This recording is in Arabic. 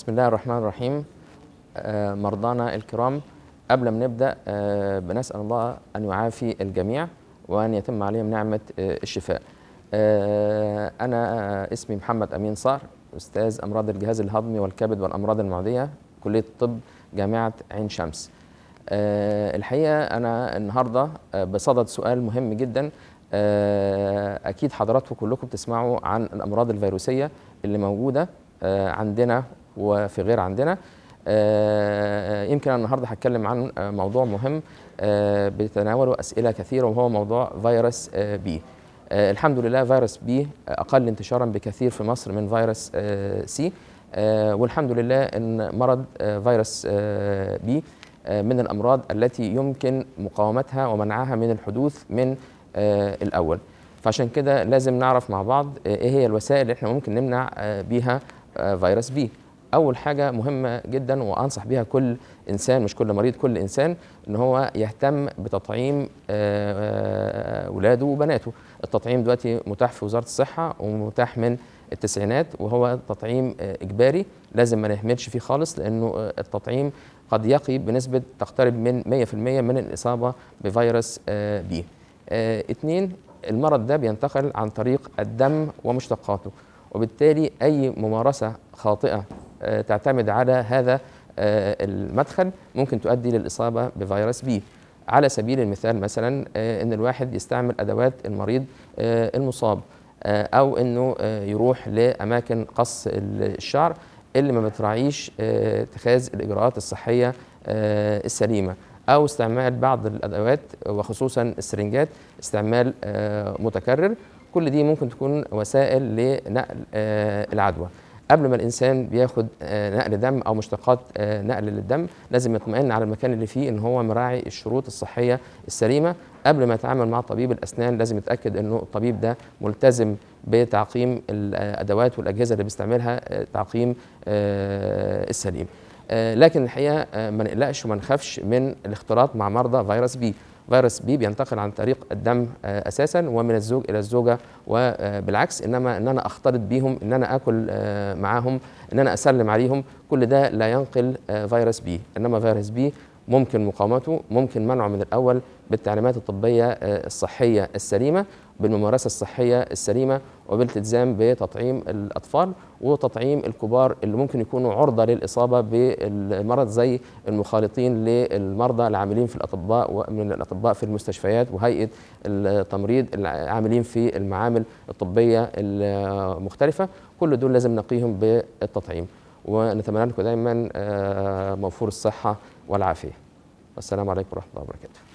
بسم الله الرحمن الرحيم آه، مرضانا الكرام قبل ما نبدا آه، بنسال الله ان يعافي الجميع وان يتم عليهم نعمه آه، الشفاء انا اسمي محمد امين صار استاذ امراض الجهاز الهضمي والكبد والامراض المعديه كليه الطب جامعه عين شمس الحقيقه انا النهارده بصدد سؤال مهم جدا اكيد حضراتكم كلكم بتسمعوا عن الامراض الفيروسيه اللي موجوده عندنا وفي غير عندنا آه، آه، يمكن النهارده هتكلم عن آه، موضوع مهم بتناوله اسئله كثيره وهو موضوع فيروس بي الحمد لله فيروس بي اقل انتشارا بكثير في مصر من فيروس سي والحمد لله ان مرض فيروس بي من الامراض التي يمكن مقاومتها ومنعها من الحدوث من الاول فعشان كده لازم نعرف مع بعض ايه هي الوسائل اللي احنا ممكن نمنع بيها فيروس بي اول حاجه مهمه جدا وانصح بيها كل انسان مش كل مريض كل انسان ان هو يهتم بتطعيم اولاده آه، آه، وبناته التطعيم دلوقتي متاح في وزاره الصحه ومتاح من التسعينات وهو تطعيم آه، اجباري لازم ما نهملش فيه خالص لانه التطعيم قد يقي بنسبه تقترب من 100% من الاصابه بفيروس بي اثنين المرض ده بينتقل عن طريق الدم ومشتقاته وبالتالي اي ممارسه خاطئه آه، تعتمد على هذا آه، المدخل ممكن تؤدي للإصابة بفيروس بي على سبيل المثال مثلا آه، ان الواحد يستعمل ادوات المريض المصاب او انه يروح لاماكن قص الشعر اللي ما بتراعيش اتخاذ الاجراءات الصحيه السليمه او استعمال بعض الادوات وخصوصا السرنجات استعمال متكرر كل دي ممكن تكون وسائل لنقل العدوى قبل ما الانسان بياخد آه، نقل دم او مشتقات آه، نقل للدم لازم يطمئن على المكان اللي فيه ان هو مراعي الشروط الصحيه السليمه قبل ما يتعامل مع طبيب الاسنان لازم يتاكد انه الطبيب ده ملتزم بتعقيم الادوات والاجهزه اللي بيستعملها آه، تعقيم السليم لكن الحقيقه ما نقلقش وما نخافش من الاختلاط مع مرضى فيروس بي فيروس بي بينتقل عن طريق الدم آه، اساسا ومن الزوج الى الزوجه وبالعكس آه، انما ان انا اختلط بيهم ان انا اكل آه، معاهم ان انا اسلم عليهم كل ده لا ينقل فيروس بي انما فيروس بي ممكن مقاومته ممكن منعه من الأول بالتعليمات الطبية آه، الصحية السليمة بالممارسة الصحية السليمة وبالالتزام بتطعيم الأطفال وتطعيم الكبار اللي ممكن يكونوا عرضة للإصابة بالمرض زي المخالطين للمرضى العاملين في الأطباء ومن الأطباء في المستشفيات وهيئة التمريض العاملين في المعامل الطبية المختلفة كل دول لازم نقيهم بالتطعيم ونتمنى لكم دائما آه، موفور الصحة والعافية السلام عليكم ورحمة الله وبركاته